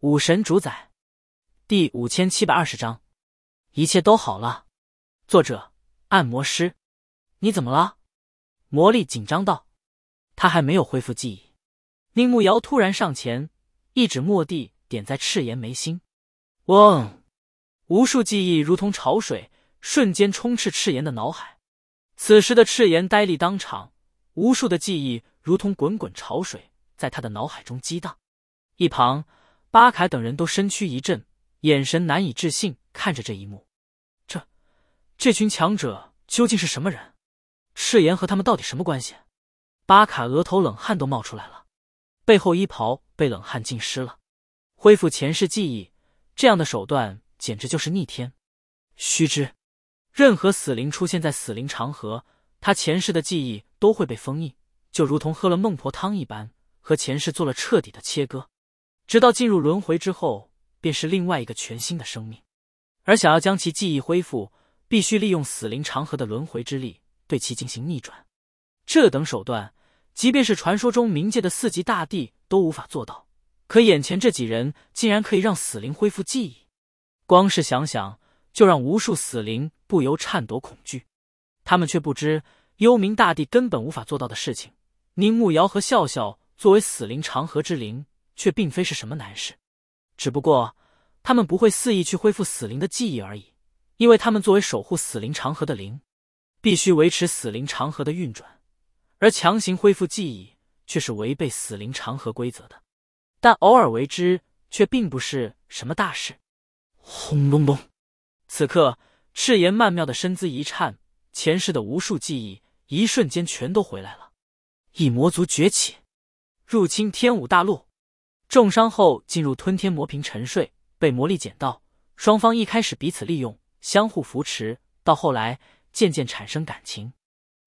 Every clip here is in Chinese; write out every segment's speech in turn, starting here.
武神主宰，第五千七百二十章，一切都好了。作者：按摩师。你怎么了？魔力紧张道。他还没有恢复记忆。宁木瑶突然上前，一指墨地点在赤炎眉心。嗡！无数记忆如同潮水，瞬间充斥赤炎的脑海。此时的赤炎呆立当场，无数的记忆如同滚滚潮水，在他的脑海中激荡。一旁。巴卡等人都身躯一震，眼神难以置信看着这一幕。这，这群强者究竟是什么人？赤炎和他们到底什么关系？巴卡额头冷汗都冒出来了，背后衣袍被冷汗浸湿了。恢复前世记忆，这样的手段简直就是逆天。须知，任何死灵出现在死灵长河，他前世的记忆都会被封印，就如同喝了孟婆汤一般，和前世做了彻底的切割。直到进入轮回之后，便是另外一个全新的生命。而想要将其记忆恢复，必须利用死灵长河的轮回之力对其进行逆转。这等手段，即便是传说中冥界的四级大帝都无法做到。可眼前这几人竟然可以让死灵恢复记忆，光是想想就让无数死灵不由颤抖恐惧。他们却不知，幽冥大帝根本无法做到的事情。宁慕瑶和笑笑作为死灵长河之灵。却并非是什么难事，只不过他们不会肆意去恢复死灵的记忆而已，因为他们作为守护死灵长河的灵，必须维持死灵长河的运转，而强行恢复记忆却是违背死灵长河规则的。但偶尔为之却并不是什么大事。轰隆隆！此刻赤炎曼妙的身姿一颤，前世的无数记忆一瞬间全都回来了。异魔族崛起，入侵天武大陆。重伤后进入吞天魔瓶沉睡，被魔力捡到。双方一开始彼此利用，相互扶持，到后来渐渐产生感情。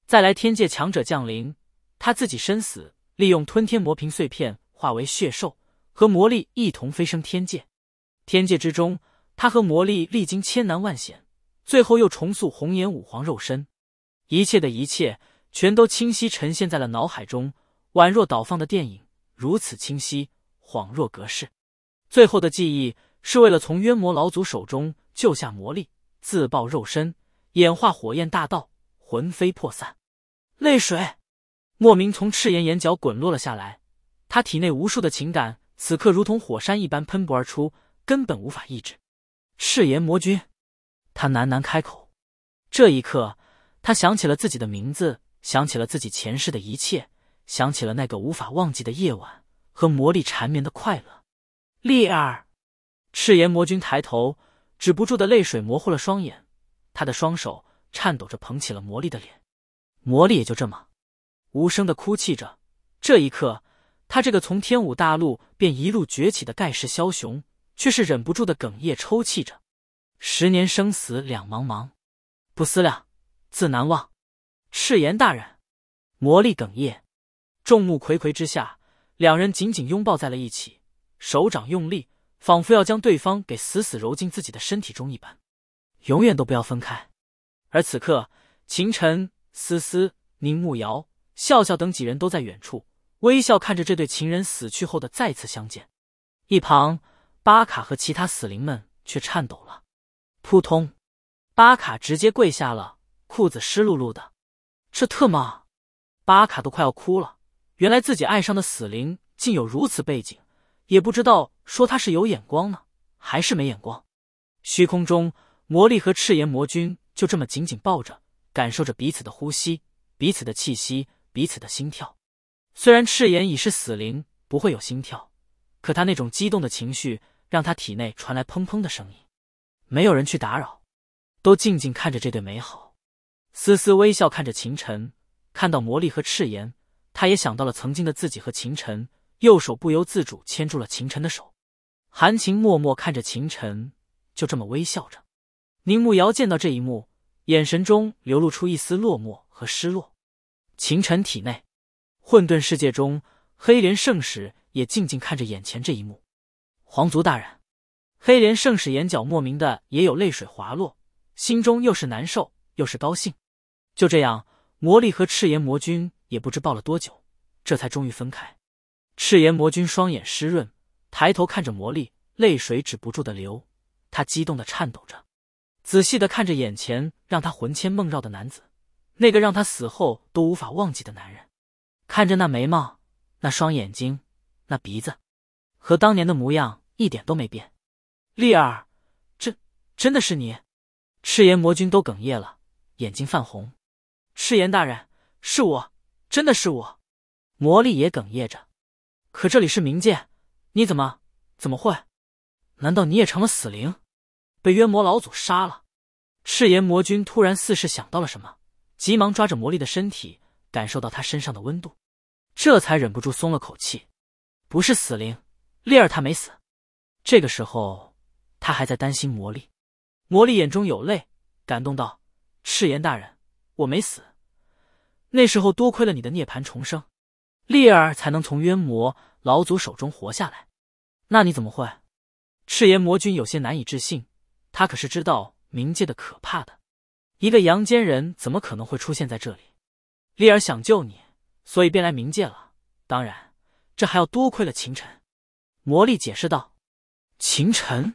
再来天界强者降临，他自己身死，利用吞天魔瓶碎片化为血兽，和魔力一同飞升天界。天界之中，他和魔力历经千难万险，最后又重塑红颜武皇肉身。一切的一切，全都清晰呈现在了脑海中，宛若倒放的电影，如此清晰。恍若隔世，最后的记忆是为了从渊魔老祖手中救下魔力，自爆肉身，演化火焰大道，魂飞魄散。泪水莫名从赤炎眼角滚落了下来，他体内无数的情感此刻如同火山一般喷薄而出，根本无法抑制。赤炎魔君，他喃喃开口。这一刻，他想起了自己的名字，想起了自己前世的一切，想起了那个无法忘记的夜晚。和魔力缠绵的快乐，丽儿，赤炎魔君抬头，止不住的泪水模糊了双眼，他的双手颤抖着捧起了魔力的脸，魔力也就这么无声的哭泣着。这一刻，他这个从天武大陆便一路崛起的盖世枭雄，却是忍不住的哽咽抽泣着。十年生死两茫茫，不思量，自难忘。赤炎大人，魔力哽咽，众目睽睽之下。两人紧紧拥抱在了一起，手掌用力，仿佛要将对方给死死揉进自己的身体中一般，永远都不要分开。而此刻，秦晨、思思、宁慕瑶、笑笑等几人都在远处微笑看着这对情人死去后的再次相见。一旁，巴卡和其他死灵们却颤抖了，扑通，巴卡直接跪下了，裤子湿漉漉的，这特么，巴卡都快要哭了。原来自己爱上的死灵竟有如此背景，也不知道说他是有眼光呢，还是没眼光。虚空中，魔力和赤炎魔君就这么紧紧抱着，感受着彼此的呼吸、彼此的气息、彼此的心跳。虽然赤炎已是死灵，不会有心跳，可他那种激动的情绪让他体内传来砰砰的声音。没有人去打扰，都静静看着这对美好。思思微笑看着秦晨，看到魔力和赤炎。他也想到了曾经的自己和秦晨，右手不由自主牵住了秦晨的手，含情脉脉看着秦晨，就这么微笑着。宁慕瑶见到这一幕，眼神中流露出一丝落寞和失落。秦晨体内，混沌世界中，黑莲圣使也静静看着眼前这一幕。皇族大人，黑莲圣使眼角莫名的也有泪水滑落，心中又是难受又是高兴。就这样，魔力和赤炎魔君。也不知抱了多久，这才终于分开。赤炎魔君双眼湿润，抬头看着魔力，泪水止不住的流。他激动的颤抖着，仔细的看着眼前让他魂牵梦绕的男子，那个让他死后都无法忘记的男人。看着那眉毛，那双眼睛，那鼻子，和当年的模样一点都没变。丽儿，这真的是你？赤炎魔君都哽咽了，眼睛泛红。赤炎大人，是我。真的是我，魔力也哽咽着。可这里是冥界，你怎么怎么会？难道你也成了死灵，被渊魔老祖杀了？赤炎魔君突然似是想到了什么，急忙抓着魔力的身体，感受到他身上的温度，这才忍不住松了口气。不是死灵，丽儿他没死。这个时候，他还在担心魔力。魔力眼中有泪，感动道：“赤炎大人，我没死。”那时候多亏了你的涅槃重生，丽儿才能从渊魔老祖手中活下来。那你怎么会？赤炎魔君有些难以置信，他可是知道冥界的可怕的，一个阳间人怎么可能会出现在这里？丽儿想救你，所以便来冥界了。当然，这还要多亏了秦晨。魔力解释道。秦晨。”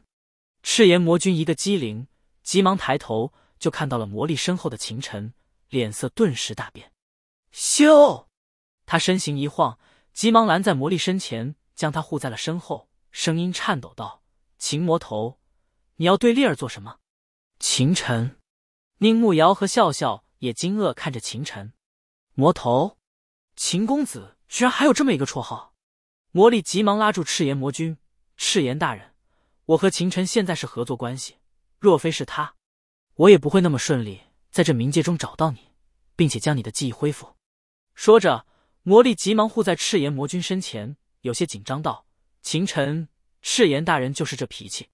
赤炎魔君一个机灵，急忙抬头就看到了魔力身后的秦晨，脸色顿时大变。咻！他身形一晃，急忙拦在魔力身前，将他护在了身后，声音颤抖道：“秦魔头，你要对丽儿做什么？”秦晨、宁慕瑶和笑笑也惊愕看着秦晨。魔头，秦公子居然还有这么一个绰号。魔力急忙拉住赤炎魔君：“赤炎大人，我和秦晨现在是合作关系，若非是他，我也不会那么顺利在这冥界中找到你，并且将你的记忆恢复。”说着，魔力急忙护在赤炎魔君身前，有些紧张道：“秦尘，赤炎大人就是这脾气，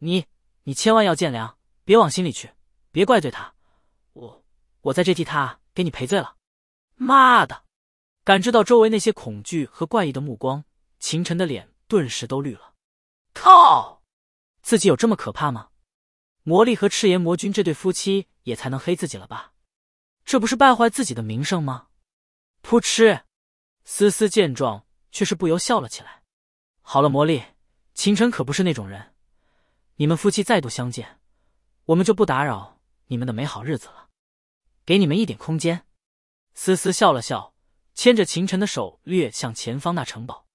你你千万要见谅，别往心里去，别怪罪他。我我在这替他给你赔罪了。”妈的！感知到周围那些恐惧和怪异的目光，秦尘的脸顿时都绿了。靠！自己有这么可怕吗？魔力和赤炎魔君这对夫妻也才能黑自己了吧？这不是败坏自己的名声吗？噗嗤，思思见状却是不由笑了起来。好了，魔力，秦晨可不是那种人。你们夫妻再度相见，我们就不打扰你们的美好日子了，给你们一点空间。思思笑了笑，牵着秦晨的手，略向前方那城堡。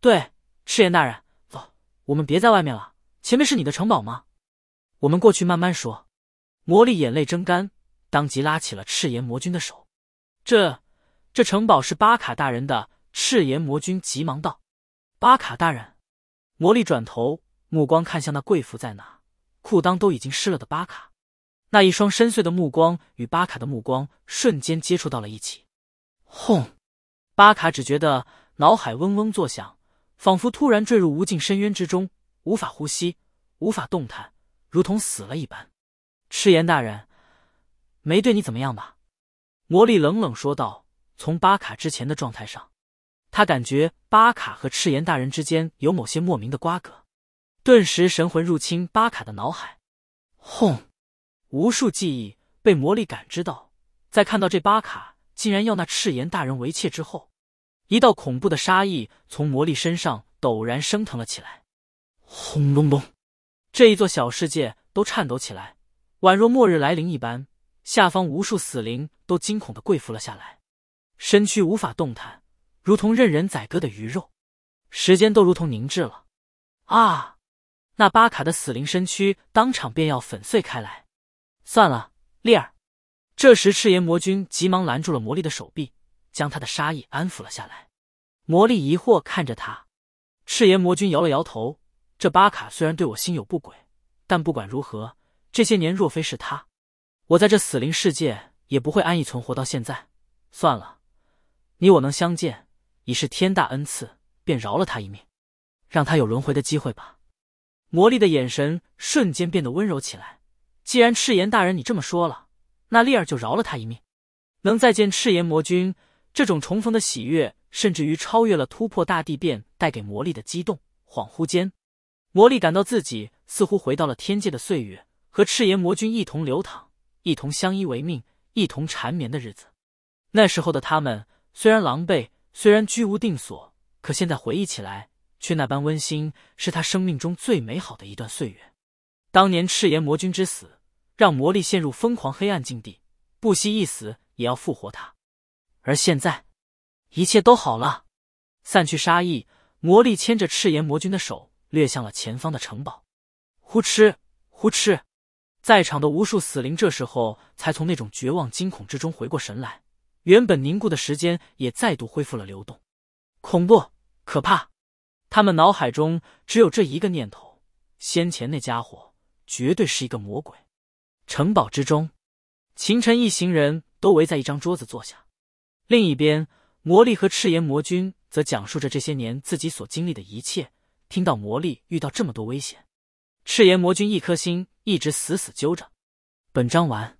对，赤炎大人，走，我们别在外面了。前面是你的城堡吗？我们过去慢慢说。魔力眼泪蒸干，当即拉起了赤炎魔君的手。这。这城堡是巴卡大人的赤炎魔君急忙道：“巴卡大人，魔力转头，目光看向那跪伏在那、裤裆都已经湿了的巴卡，那一双深邃的目光与巴卡的目光瞬间接触到了一起。轰！巴卡只觉得脑海嗡嗡作响，仿佛突然坠入无尽深渊之中，无法呼吸，无法动弹，如同死了一般。赤炎大人，没对你怎么样吧？”魔力冷冷说道。从巴卡之前的状态上，他感觉巴卡和赤炎大人之间有某些莫名的瓜葛，顿时神魂入侵巴卡的脑海，轰，无数记忆被魔力感知到，在看到这巴卡竟然要那赤炎大人为妾之后，一道恐怖的杀意从魔力身上陡然升腾了起来，轰隆隆，这一座小世界都颤抖起来，宛若末日来临一般，下方无数死灵都惊恐的跪伏了下来。身躯无法动弹，如同任人宰割的鱼肉，时间都如同凝滞了。啊！那巴卡的死灵身躯当场便要粉碎开来。算了，丽儿。这时，赤炎魔君急忙拦住了魔力的手臂，将他的杀意安抚了下来。魔力疑惑看着他，赤炎魔君摇了摇头。这巴卡虽然对我心有不轨，但不管如何，这些年若非是他，我在这死灵世界也不会安逸存活到现在。算了。你我能相见已是天大恩赐，便饶了他一命，让他有轮回的机会吧。魔力的眼神瞬间变得温柔起来。既然赤炎大人你这么说了，那丽儿就饶了他一命。能再见赤炎魔君，这种重逢的喜悦，甚至于超越了突破大地变带给魔力的激动。恍惚间，魔力感到自己似乎回到了天界的岁月，和赤炎魔君一同流淌，一同相依为命，一同缠绵的日子。那时候的他们。虽然狼狈，虽然居无定所，可现在回忆起来却那般温馨，是他生命中最美好的一段岁月。当年赤炎魔君之死，让魔力陷入疯狂黑暗境地，不惜一死也要复活他。而现在，一切都好了，散去杀意，魔力牵着赤炎魔君的手，掠向了前方的城堡。呼哧呼哧，在场的无数死灵这时候才从那种绝望惊恐之中回过神来。原本凝固的时间也再度恢复了流动，恐怖可怕，他们脑海中只有这一个念头：先前那家伙绝对是一个魔鬼。城堡之中，秦晨一行人都围在一张桌子坐下，另一边魔力和赤炎魔君则讲述着这些年自己所经历的一切。听到魔力遇到这么多危险，赤炎魔君一颗心一直死死揪着。本章完。